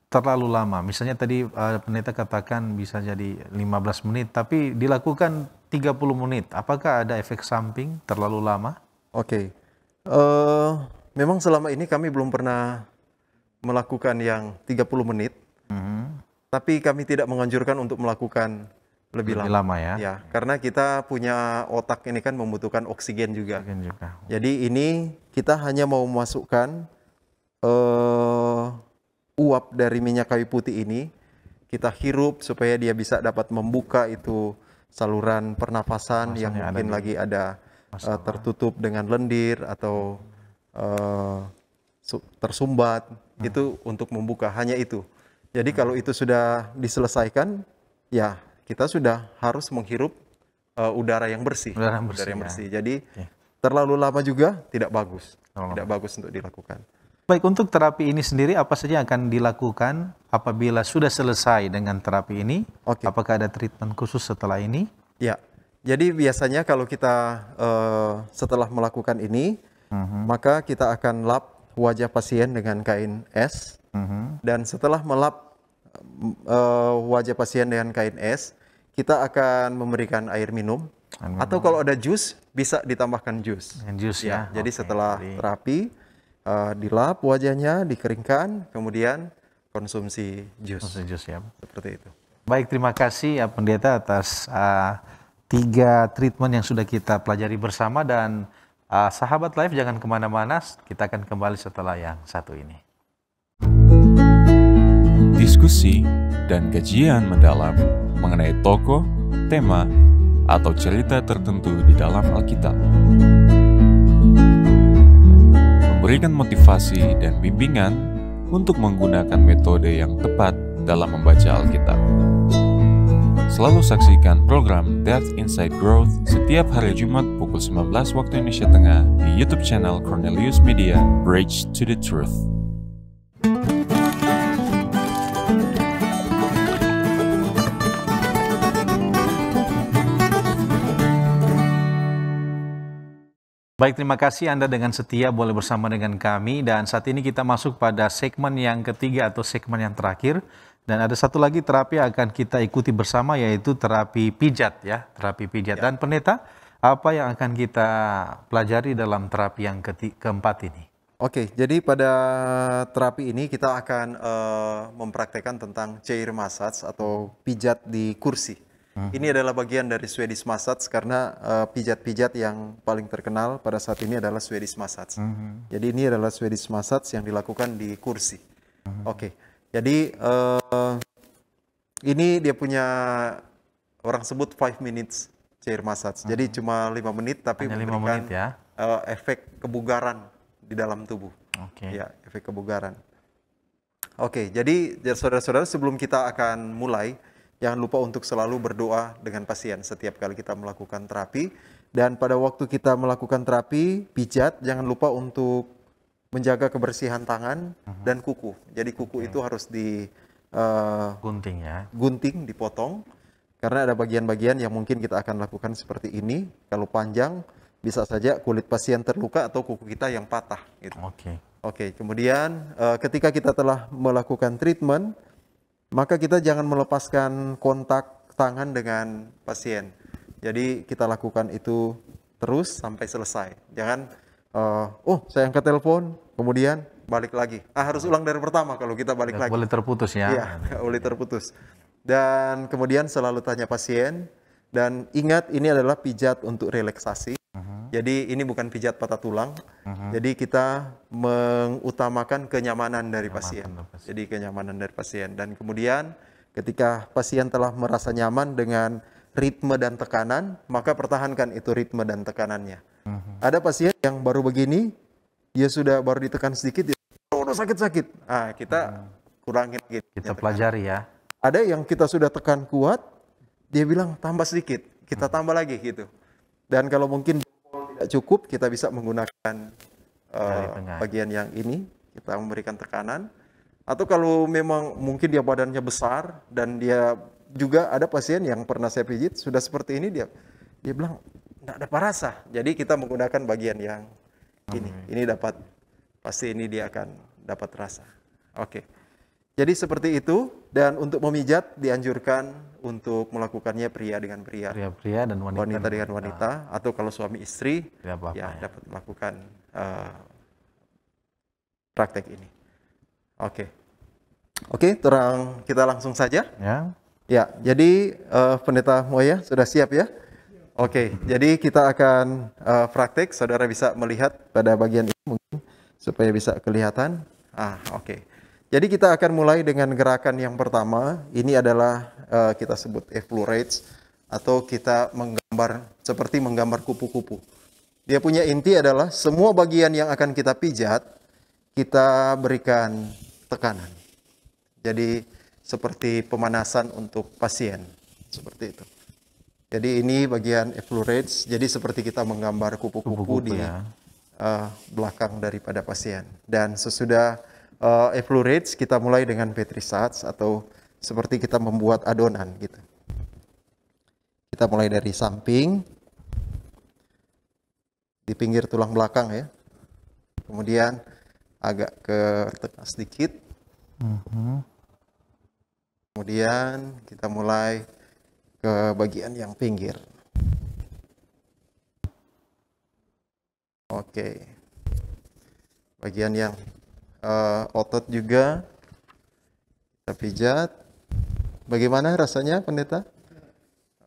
terlalu lama? Misalnya tadi uh, pendeta katakan bisa jadi 15 menit, tapi dilakukan 30 menit. Apakah ada efek samping terlalu lama? Oke. Okay. Uh, eh, memang selama ini kami belum pernah melakukan yang 30 menit. Mm -hmm. Tapi kami tidak menganjurkan untuk melakukan lebih, lebih lama. lama ya. Ya, karena kita punya otak ini kan membutuhkan oksigen juga. Oksigen juga. Jadi ini kita hanya mau memasukkan uh, eh, uap dari minyak kayu putih ini, kita hirup supaya dia bisa dapat membuka itu saluran pernafasan Masanya yang mungkin ada lagi ada uh, tertutup dengan lendir atau uh, tersumbat. Hmm. Itu untuk membuka hanya itu. Jadi hmm. kalau itu sudah diselesaikan, ya kita sudah harus menghirup uh, udara yang bersih. Udara yang bersih. Udara yang bersih. Ya. Jadi ya. terlalu lama juga tidak bagus. Terlalu tidak bagus untuk dilakukan. Baik, untuk terapi ini sendiri apa saja yang akan dilakukan apabila sudah selesai dengan terapi ini? Okay. Apakah ada treatment khusus setelah ini? Ya. Jadi biasanya kalau kita uh, setelah melakukan ini, uh-huh. maka kita akan lap wajah pasien dengan kain es. Uh-huh. Mhm. Dan setelah melap uh, wajah pasien dengan kain es, kita akan memberikan air minum. Air minum. Atau kalau ada jus, bisa ditambahkan jus. Jus ya. ya. Jadi okay. setelah terapi, uh, eh, dilap wajahnya, dikeringkan, kemudian konsumsi jus. Konsumsi jus ya. Seperti itu. Baik, terima kasih ya pendeta atas uh, tiga treatment yang sudah kita pelajari bersama dan uh, sahabat live jangan kemana-mana, kita akan kembali setelah yang satu ini. Diskusi dan kajian mendalam mengenai tokoh, tema, atau cerita tertentu di dalam Alkitab. Memberikan motivasi dan bimbingan untuk menggunakan metode yang tepat dalam membaca Alkitab. Selalu saksikan program Death Inside Growth setiap hari Jumat pukul 19 waktu Indonesia Tengah di YouTube channel Cornelius Media Bridge to the Truth. Baik, terima kasih Anda dengan setia boleh bersama dengan kami dan saat ini kita masuk pada segmen yang ketiga atau segmen yang terakhir dan ada satu lagi terapi yang akan kita ikuti bersama yaitu terapi pijat ya, terapi pijat. Ya. Dan pendeta, apa yang akan kita pelajari dalam terapi yang keempat ini? Oke, jadi pada terapi ini kita akan uh, mempraktekkan tentang cair massage atau pijat di kursi. Hmm. Ini adalah bagian dari Swedish Massage karena eh, pijat-pijat uh, yang paling terkenal pada saat ini adalah Swedish Massage. Hmm, hmm. Jadi ini adalah Swedish Massage yang dilakukan di kursi. Hmm. hmm. Oke, okay. jadi uh, ini dia punya orang sebut five minutes chair massage. Hmm. Jadi hmm. cuma 5 menit tapi Hanya memberikan menit ya. uh, efek kebugaran di dalam tubuh. Oke. Okay. Ya, efek kebugaran. Oke, okay, jadi ya saudara-saudara sebelum kita akan mulai, Jangan lupa untuk selalu berdoa dengan pasien setiap kali kita melakukan terapi. Dan pada waktu kita melakukan terapi, pijat, jangan lupa untuk menjaga kebersihan tangan mhm. dan kuku. Jadi kuku okay. itu harus di uh, gunting ya. Gunting dipotong karena ada bagian-bagian yang mungkin kita akan lakukan seperti ini. Kalau panjang bisa saja kulit pasien terluka atau kuku kita yang patah gitu. Oke. Okay. Oke, okay, kemudian uh, ketika kita telah melakukan treatment maka kita jangan melepaskan kontak tangan dengan pasien. Jadi kita lakukan itu terus sampai selesai. Jangan uh, oh saya angkat telepon kemudian balik lagi. Ah harus ulang dari pertama kalau kita balik Gak lagi. Boleh terputus ya. Iya, boleh terputus. Dan kemudian selalu tanya pasien dan ingat ini adalah pijat untuk relaksasi. Jadi ini bukan pijat patah tulang. Uh-huh. Jadi kita mengutamakan kenyamanan dari pasien. pasien. Jadi kenyamanan dari pasien dan kemudian ketika pasien telah merasa nyaman dengan ritme dan tekanan, maka pertahankan itu ritme dan tekanannya. Uh-huh. Ada pasien yang baru begini, dia sudah baru ditekan sedikit, dia oh, sakit-sakit. Nah, kita uh-huh. kurangin Kita tekanan. pelajari ya. Ada yang kita sudah tekan kuat, dia bilang tambah sedikit, kita tambah lagi gitu. Dan kalau mungkin cukup kita bisa menggunakan uh, bagian yang ini kita memberikan tekanan atau kalau memang mungkin dia badannya besar dan dia juga ada pasien yang pernah saya pijit sudah seperti ini dia dia bilang tidak ada parasa jadi kita menggunakan bagian yang ini okay. ini dapat pasti ini dia akan dapat rasa oke okay. jadi seperti itu dan untuk memijat dianjurkan untuk melakukannya pria dengan pria, pria, pria dan wanita, wanita dengan wanita, wanita atau kalau suami istri ya, apa -apa ya, ya dapat melakukan uh, praktek ini. Oke, okay. oke, okay, terang kita langsung saja. Ya, ya jadi uh, pendeta Moya sudah siap ya? Oke, okay, jadi kita akan uh, praktek. Saudara bisa melihat pada bagian ini mungkin supaya bisa kelihatan. Ah, oke. Okay. Jadi kita akan mulai dengan gerakan yang pertama. Ini adalah uh, kita sebut efflurates atau kita menggambar seperti menggambar kupu-kupu. Dia punya inti adalah semua bagian yang akan kita pijat kita berikan tekanan. Jadi seperti pemanasan untuk pasien seperti itu. Jadi ini bagian efflurates. Jadi seperti kita menggambar kupu-kupu di ya. uh, belakang daripada pasien. Dan sesudah uh, eh, effluorates, kita mulai dengan petri sats atau seperti kita membuat adonan gitu. Kita mulai dari samping di pinggir tulang belakang ya. Kemudian agak ke tengah sedikit. Uh mm-hmm. -huh. Kemudian kita mulai ke bagian yang pinggir. Oke. Okay. Bagian yang uh, otot juga kita pijat bagaimana rasanya pendeta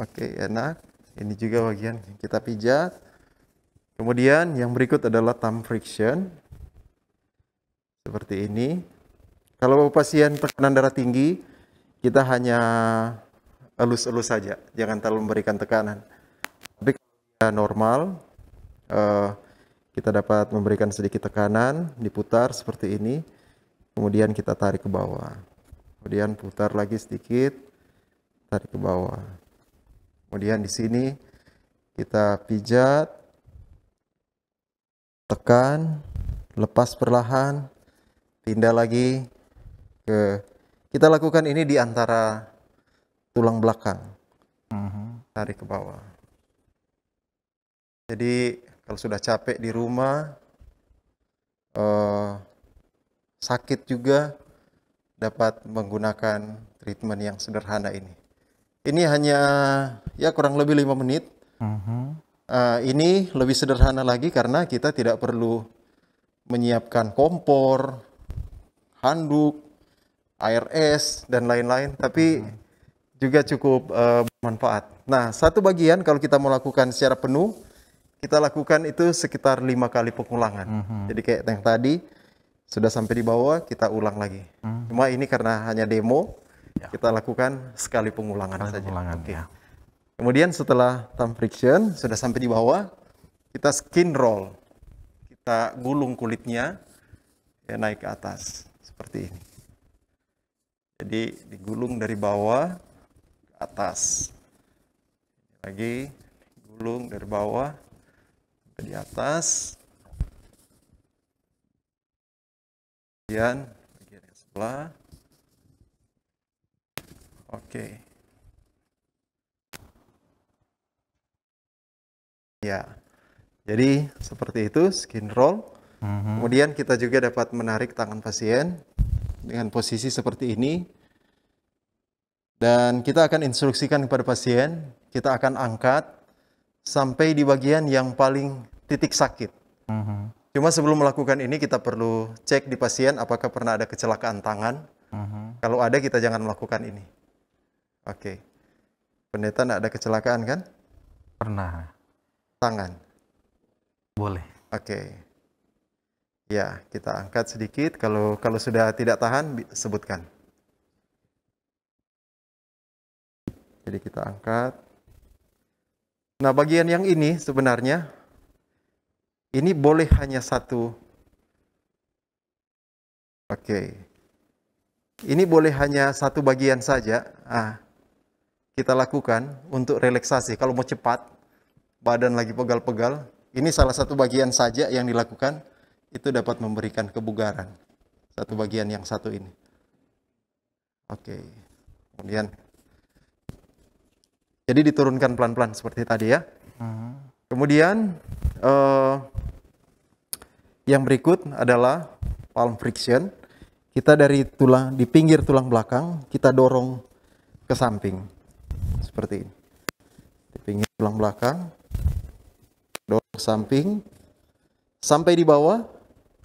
oke okay, enak ini juga bagian kita pijat kemudian yang berikut adalah thumb friction seperti ini kalau pasien tekanan darah tinggi kita hanya elus-elus saja jangan terlalu memberikan tekanan tapi kalau normal uh, kita dapat memberikan sedikit tekanan, diputar seperti ini, kemudian kita tarik ke bawah. Kemudian putar lagi sedikit, tarik ke bawah. Kemudian di sini kita pijat, tekan, lepas perlahan, pindah lagi ke kita lakukan ini di antara tulang belakang. Mhm. Tarik ke bawah. Jadi kalau sudah capek di rumah, eh, sakit juga dapat menggunakan treatment yang sederhana ini. Ini hanya ya kurang lebih lima menit. Uh -huh. uh, ini lebih sederhana lagi karena kita tidak perlu menyiapkan kompor, handuk, air es dan lain-lain. Tapi uh mhm. -huh. juga cukup uh, bermanfaat. Nah, satu bagian kalau kita melakukan secara penuh kita lakukan itu sekitar lima kali pengulangan. Mm -hmm. Jadi kayak yang tadi sudah sampai di bawah kita ulang lagi. Mm Cuma ini karena hanya demo ya. kita lakukan sekali pengulangan sekali saja. Pengulangan, okay. ya. Kemudian setelah thumb friction sudah sampai di bawah kita skin roll. Kita gulung kulitnya ya naik ke atas seperti ini. Jadi digulung dari bawah ke atas. Lagi gulung dari bawah di atas. Kemudian bagian yang sebelah. Oke. Okay. Ya. Jadi seperti itu skin roll. Mm-hmm. Kemudian kita juga dapat menarik tangan pasien dengan posisi seperti ini. Dan kita akan instruksikan kepada pasien, kita akan angkat sampai di bagian yang paling titik sakit. Mm-hmm. Cuma sebelum melakukan ini kita perlu cek di pasien apakah pernah ada kecelakaan tangan. Mm-hmm. Kalau ada kita jangan melakukan ini. Oke. Okay. Pendeta ada kecelakaan kan? Pernah. Tangan. Boleh. Oke. Okay. Ya, kita angkat sedikit. Kalau kalau sudah tidak tahan sebutkan. Jadi kita angkat. Nah, bagian yang ini sebenarnya ini boleh hanya satu. Oke. Okay. Ini boleh hanya satu bagian saja. Ah, kita lakukan untuk relaksasi. Kalau mau cepat, badan lagi pegal-pegal, ini salah satu bagian saja yang dilakukan itu dapat memberikan kebugaran. Satu bagian yang satu ini. Oke. Okay. Kemudian jadi diturunkan pelan-pelan seperti tadi ya. Hmm. Kemudian Eh, yang berikut adalah palm friction. Kita dari tulang di pinggir tulang belakang kita dorong ke samping seperti ini. Di pinggir tulang belakang dorong ke samping sampai di bawah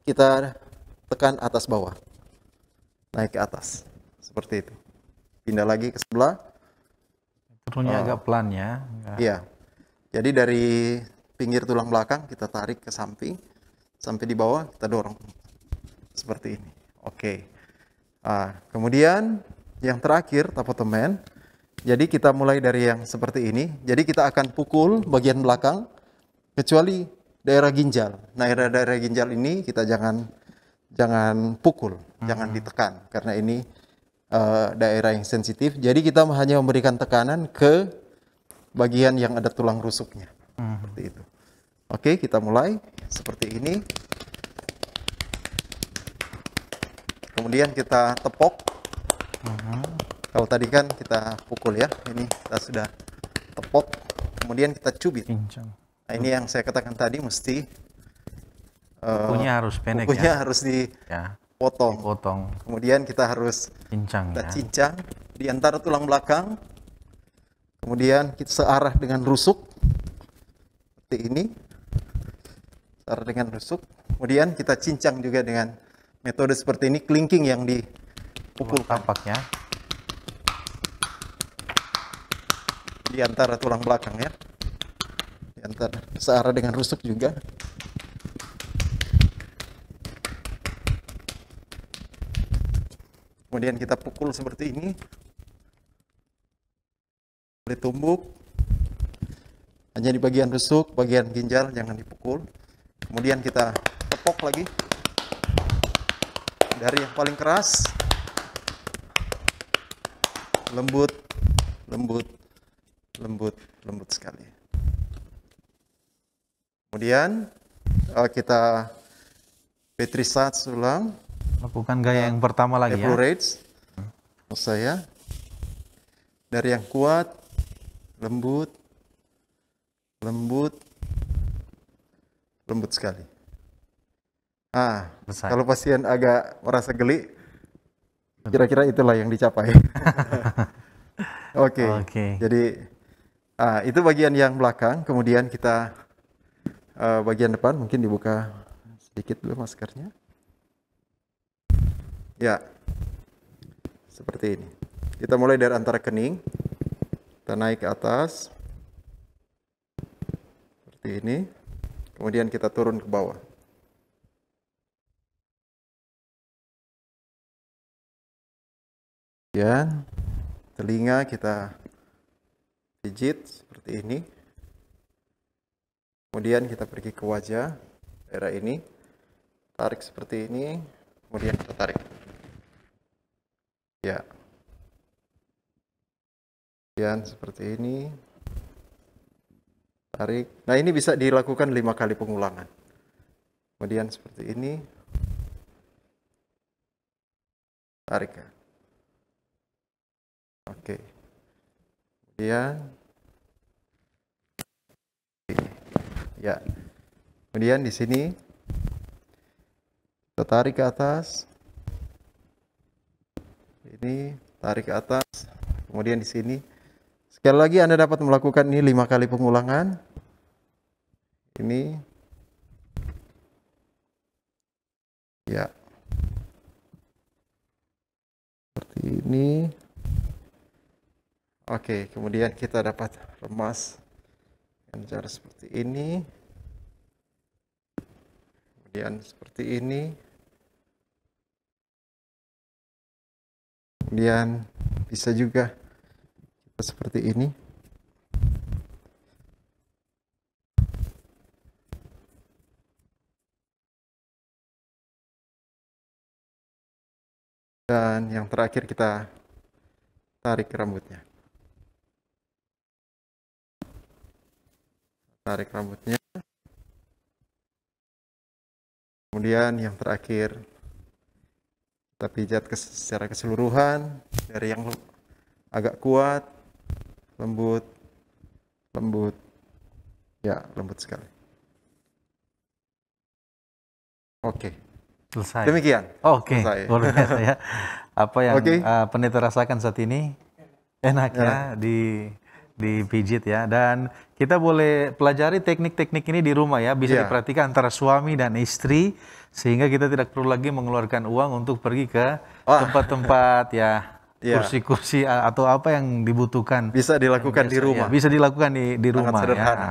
kita tekan atas bawah. Naik ke atas. Seperti itu. Pindah lagi ke sebelah. Turunnya uh, agak oh. pelan ya. Iya. Jadi dari pinggir tulang belakang kita tarik ke samping sampai di bawah kita dorong seperti ini oke okay. Nah, kemudian yang terakhir tapotemen jadi kita mulai dari yang seperti ini jadi kita akan pukul bagian belakang kecuali daerah ginjal nah daerah-daerah ginjal ini kita jangan jangan pukul hmm. jangan ditekan karena ini uh, daerah yang sensitif jadi kita hanya memberikan tekanan ke bagian yang ada tulang rusuknya hmm. seperti itu Oke, kita mulai seperti ini. Kemudian kita tepok. Uh Kalau tadi kan kita pukul ya, ini kita sudah tepok. Kemudian kita cubit. Pincang. Nah ini yang saya katakan tadi mesti punya eh, uh, harus pendek ya. harus dipotong. Ya, Potong. Kemudian kita harus cincang kita ya. cincang di antara tulang belakang. Kemudian kita searah dengan rusuk seperti ini taruh dengan rusuk. Kemudian kita cincang juga dengan metode seperti ini, kelingking yang dipukul tampaknya. Di antara tulang belakang ya. Di antara searah dengan rusuk juga. Kemudian kita pukul seperti ini. Ditumbuk. Hanya di bagian rusuk, bagian ginjal jangan dipukul kemudian kita tepok lagi dari yang paling keras lembut lembut lembut lembut sekali kemudian eh, kita petrisat sulam, lakukan gaya yang pertama lagi ya rates saya dari yang kuat lembut lembut lembut sekali. Ah, Besar. kalau pasien agak merasa geli, kira-kira itulah yang dicapai. Oke. Okay. Okay. Jadi ah, itu bagian yang belakang. Kemudian kita uh, bagian depan mungkin dibuka sedikit dulu maskernya. Ya, seperti ini. Kita mulai dari antara kening, kita naik ke atas seperti ini. Kemudian kita turun ke bawah. Kemudian telinga kita pijit seperti ini. Kemudian kita pergi ke wajah daerah ini. Tarik seperti ini, kemudian kita tarik. Ya. Kemudian seperti ini, tarik. Nah ini bisa dilakukan lima kali pengulangan. Kemudian seperti ini, tarik ya. Oke. Kemudian, ya. Kemudian di sini kita tarik ke atas. Ini tarik ke atas. Kemudian di sini. Sekali lagi Anda dapat melakukan ini lima kali pengulangan ini ya seperti ini oke kemudian kita dapat remas yang cara seperti ini kemudian seperti ini kemudian bisa juga seperti ini dan yang terakhir kita tarik rambutnya tarik rambutnya kemudian yang terakhir kita pijat secara keseluruhan dari yang agak kuat lembut lembut ya lembut sekali oke okay. Selesai. Demikian. Oke. Okay. Luar ya. Apa yang okay. uh, eh, pendeta rasakan saat ini enak ya, ya di pijit ya dan kita boleh pelajari teknik-teknik ini di rumah ya bisa ya. diperhatikan antara suami dan istri sehingga kita tidak perlu lagi mengeluarkan uang untuk pergi ke tempat-tempat ya, ya. kursi-kursi ya. atau apa yang dibutuhkan bisa dilakukan biasa, di rumah ya, bisa dilakukan di di rumah ya oke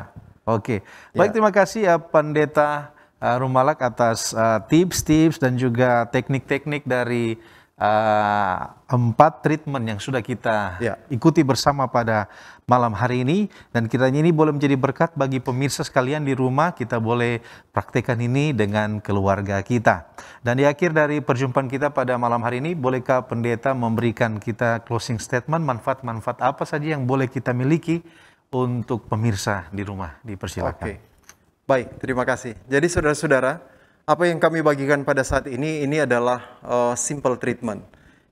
okay. Ya. baik terima kasih ya pendeta uh, eh, Rumalak atas eh, tips-tips uh, dan juga teknik-teknik dari uh, empat treatment yang sudah kita ya. ikuti bersama pada malam hari ini dan kiranya ini boleh menjadi berkat bagi pemirsa sekalian di rumah kita boleh praktekkan ini dengan keluarga kita dan di akhir dari perjumpaan kita pada malam hari ini bolehkah pendeta memberikan kita closing statement manfaat-manfaat apa saja yang boleh kita miliki untuk pemirsa di rumah dipersilakan. Okay. Baik, terima kasih. Jadi saudara-saudara, apa yang kami bagikan pada saat ini ini adalah uh, simple treatment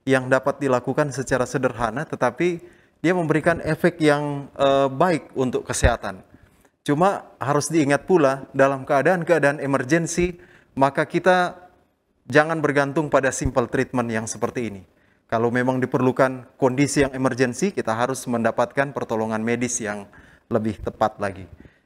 yang dapat dilakukan secara sederhana tetapi dia memberikan efek yang uh, baik untuk kesehatan. Cuma harus diingat pula dalam keadaan-keadaan emergensi maka kita jangan bergantung pada simple treatment yang seperti ini. Kalau memang diperlukan kondisi yang emergensi kita harus mendapatkan pertolongan medis yang lebih tepat lagi.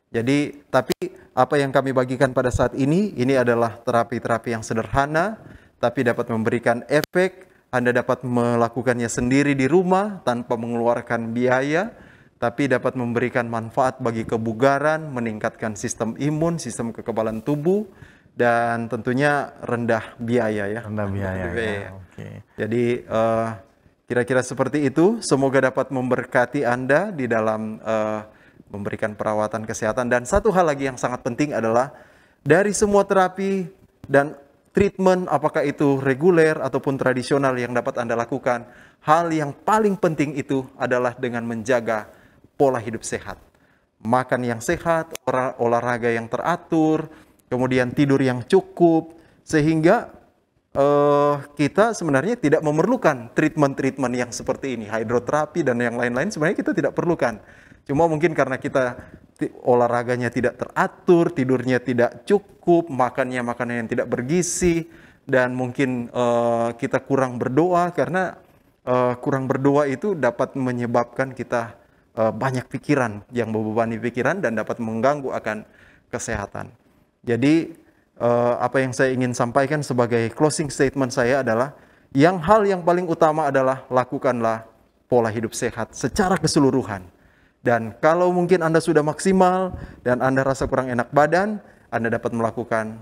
Jadi tapi apa yang kami bagikan pada saat ini, ini adalah terapi-terapi yang sederhana, tapi dapat memberikan efek. Anda dapat melakukannya sendiri di rumah tanpa mengeluarkan biaya, tapi dapat memberikan manfaat bagi kebugaran, meningkatkan sistem imun, sistem kekebalan tubuh, dan tentunya rendah biaya ya. Rendah biaya. Rendah biaya. Ya, iya. Jadi kira eh, kira-kira seperti itu. Semoga dapat memberkati Anda di dalam uh, memberikan perawatan kesehatan. Dan satu hal lagi yang sangat penting adalah dari semua terapi dan treatment, apakah itu reguler ataupun tradisional yang dapat Anda lakukan, hal yang paling penting itu adalah dengan menjaga pola hidup sehat. Makan yang sehat, olahraga yang teratur, kemudian tidur yang cukup, sehingga uh, kita sebenarnya tidak memerlukan treatment-treatment yang seperti ini, hidroterapi dan yang lain-lain sebenarnya kita tidak perlukan. Cuma mungkin karena kita olahraganya tidak teratur, tidurnya tidak cukup, makannya makanan yang tidak bergizi, dan mungkin uh, kita kurang berdoa karena uh, kurang berdoa itu dapat menyebabkan kita uh, banyak pikiran yang membebani pikiran dan dapat mengganggu akan kesehatan. Jadi uh, apa yang saya ingin sampaikan sebagai closing statement saya adalah yang hal yang paling utama adalah lakukanlah pola hidup sehat secara keseluruhan dan kalau mungkin Anda sudah maksimal dan Anda rasa kurang enak badan, Anda dapat melakukan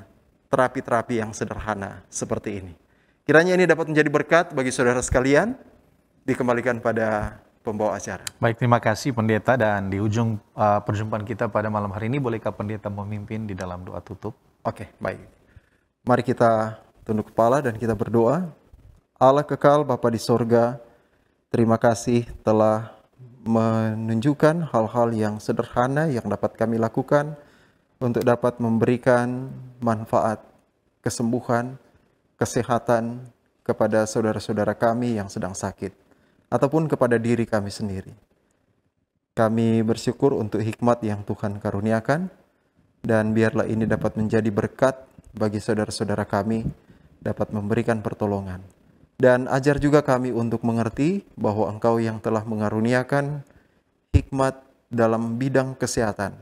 terapi-terapi yang sederhana seperti ini. Kiranya ini dapat menjadi berkat bagi saudara sekalian, dikembalikan pada pembawa acara. Baik, terima kasih pendeta dan di ujung uh, perjumpaan kita pada malam hari ini, bolehkah pendeta memimpin di dalam doa tutup? Oke, okay, baik. Mari kita tunduk kepala dan kita berdoa. Allah kekal Bapa di sorga, terima kasih telah menunjukkan hal-hal yang sederhana yang dapat kami lakukan untuk dapat memberikan manfaat kesembuhan, kesehatan kepada saudara-saudara kami yang sedang sakit ataupun kepada diri kami sendiri. Kami bersyukur untuk hikmat yang Tuhan karuniakan dan biarlah ini dapat menjadi berkat bagi saudara-saudara kami dapat memberikan pertolongan dan ajar juga kami untuk mengerti bahwa Engkau yang telah mengaruniakan hikmat dalam bidang kesehatan.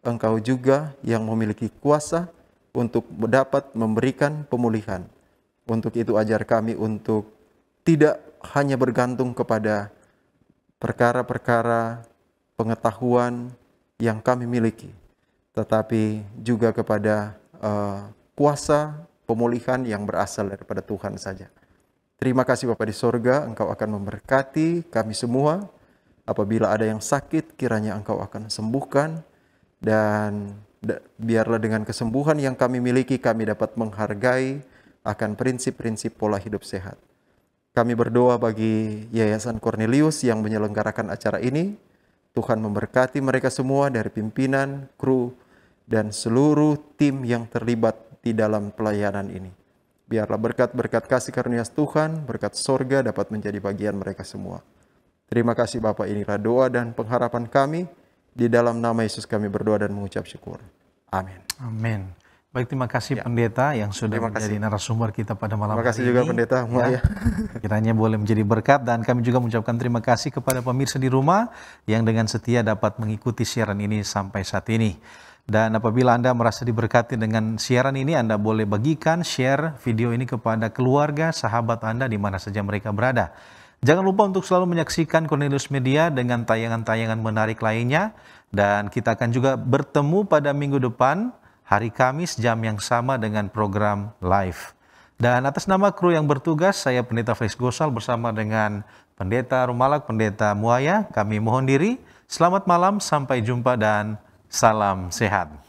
Engkau juga yang memiliki kuasa untuk dapat memberikan pemulihan. Untuk itu ajar kami untuk tidak hanya bergantung kepada perkara-perkara pengetahuan yang kami miliki, tetapi juga kepada uh, kuasa pemulihan yang berasal daripada Tuhan saja. Terima kasih Bapak di sorga, Engkau akan memberkati kami semua. Apabila ada yang sakit, kiranya Engkau akan sembuhkan. Dan biarlah dengan kesembuhan yang kami miliki, kami dapat menghargai akan prinsip-prinsip pola hidup sehat. Kami berdoa bagi Yayasan Cornelius yang menyelenggarakan acara ini. Tuhan memberkati mereka semua dari pimpinan, kru, dan seluruh tim yang terlibat di dalam pelayanan ini. Biarlah berkat-berkat kasih karunia Tuhan, berkat sorga dapat menjadi bagian mereka semua. Terima kasih Bapak ini doa dan pengharapan kami. Di dalam nama Yesus kami berdoa dan mengucap syukur. Amin. Amin. Baik, terima kasih ya. pendeta yang sudah terima menjadi narasumber kita pada malam ini. Terima kasih juga pendeta. ya. ya. Kiranya boleh menjadi berkat dan kami juga mengucapkan terima kasih kepada pemirsa di rumah yang dengan setia dapat mengikuti siaran ini sampai saat ini. Dan apabila Anda merasa diberkati dengan siaran ini, Anda boleh bagikan, share video ini kepada keluarga, sahabat Anda di mana saja mereka berada. Jangan lupa untuk selalu menyaksikan Cornelius Media dengan tayangan-tayangan menarik lainnya. Dan kita akan juga bertemu pada minggu depan, hari Kamis jam yang sama dengan program live. Dan atas nama kru yang bertugas, saya Pendeta Felix Gosal bersama dengan Pendeta Rumalak, Pendeta Muaya, kami mohon diri. Selamat malam, sampai jumpa dan Salam sehat.